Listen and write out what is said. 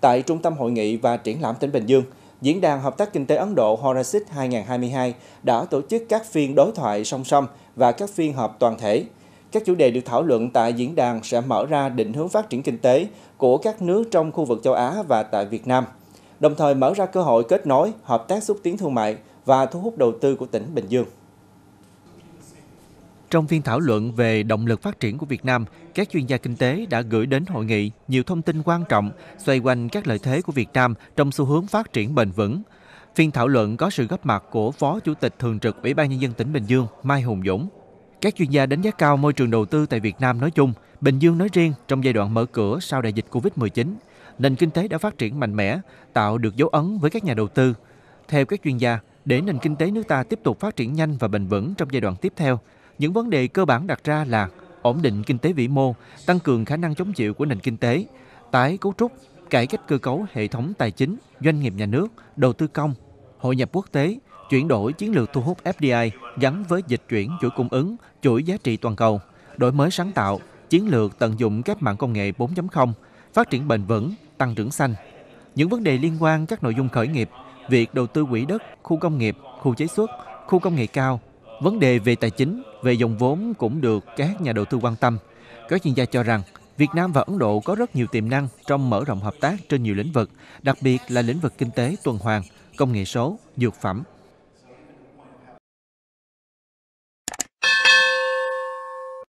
Tại Trung tâm Hội nghị và Triển lãm tỉnh Bình Dương, Diễn đàn Hợp tác Kinh tế Ấn Độ Horacit 2022 đã tổ chức các phiên đối thoại song song và các phiên họp toàn thể. Các chủ đề được thảo luận tại diễn đàn sẽ mở ra định hướng phát triển kinh tế của các nước trong khu vực châu Á và tại Việt Nam, đồng thời mở ra cơ hội kết nối, hợp tác xúc tiến thương mại và thu hút đầu tư của tỉnh Bình Dương. Trong phiên thảo luận về động lực phát triển của Việt Nam, các chuyên gia kinh tế đã gửi đến hội nghị nhiều thông tin quan trọng xoay quanh các lợi thế của Việt Nam trong xu hướng phát triển bền vững. Phiên thảo luận có sự góp mặt của Phó Chủ tịch Thường trực Ủy ban Nhân dân tỉnh Bình Dương Mai Hùng Dũng. Các chuyên gia đánh giá cao môi trường đầu tư tại Việt Nam nói chung, Bình Dương nói riêng trong giai đoạn mở cửa sau đại dịch Covid-19. Nền kinh tế đã phát triển mạnh mẽ, tạo được dấu ấn với các nhà đầu tư. Theo các chuyên gia, để nền kinh tế nước ta tiếp tục phát triển nhanh và bền vững trong giai đoạn tiếp theo, những vấn đề cơ bản đặt ra là ổn định kinh tế vĩ mô, tăng cường khả năng chống chịu của nền kinh tế, tái cấu trúc, cải cách cơ cấu hệ thống tài chính, doanh nghiệp nhà nước, đầu tư công, hội nhập quốc tế, chuyển đổi chiến lược thu hút FDI gắn với dịch chuyển chuỗi cung ứng, chuỗi giá trị toàn cầu, đổi mới sáng tạo, chiến lược tận dụng các mạng công nghệ 4.0, phát triển bền vững, tăng trưởng xanh. Những vấn đề liên quan các nội dung khởi nghiệp, việc đầu tư quỹ đất, khu công nghiệp, khu chế xuất, khu công nghệ cao, Vấn đề về tài chính, về dòng vốn cũng được các nhà đầu tư quan tâm. Các chuyên gia cho rằng Việt Nam và Ấn Độ có rất nhiều tiềm năng trong mở rộng hợp tác trên nhiều lĩnh vực, đặc biệt là lĩnh vực kinh tế tuần hoàn, công nghệ số, dược phẩm,